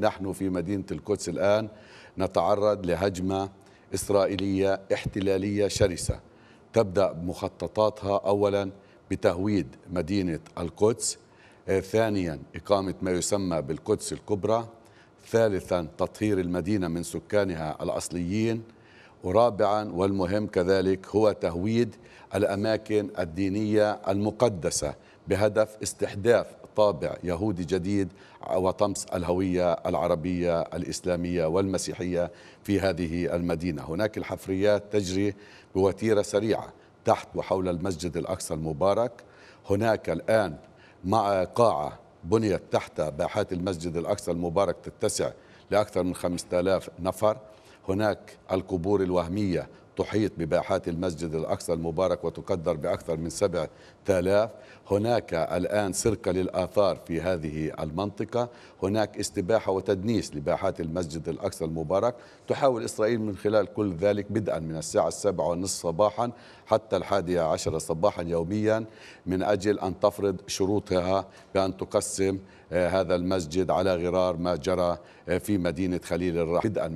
نحن في مدينة القدس الآن نتعرض لهجمة إسرائيلية احتلالية شرسة تبدأ مخططاتها أولا بتهويد مدينة القدس آه، ثانيا إقامة ما يسمى بالقدس الكبرى ثالثا تطهير المدينة من سكانها الأصليين ورابعا والمهم كذلك هو تهويد الأماكن الدينية المقدسة بهدف استحداث طابع يهودي جديد وطمس الهوية العربية الإسلامية والمسيحية في هذه المدينة هناك الحفريات تجري بوتيرة سريعة تحت وحول المسجد الأقصى المبارك هناك الآن مع قاعة بنيت تحت باحات المسجد الأقصى المبارك تتسع لأكثر من 5000 نفر هناك القبور الوهمية تحيط بباحات المسجد الأقصى المبارك وتقدر بأكثر من سبع تالاف هناك الآن سرقة للآثار في هذه المنطقة هناك استباحة وتدنيس لباحات المسجد الأقصى المبارك تحاول إسرائيل من خلال كل ذلك بدءا من الساعة السابعة ونصف صباحا حتى الحادية عشرة صباحا يوميا من أجل أن تفرض شروطها بأن تقسم آه، هذا المسجد على غرار ما جرى آه، في مدينة خليل الرحمن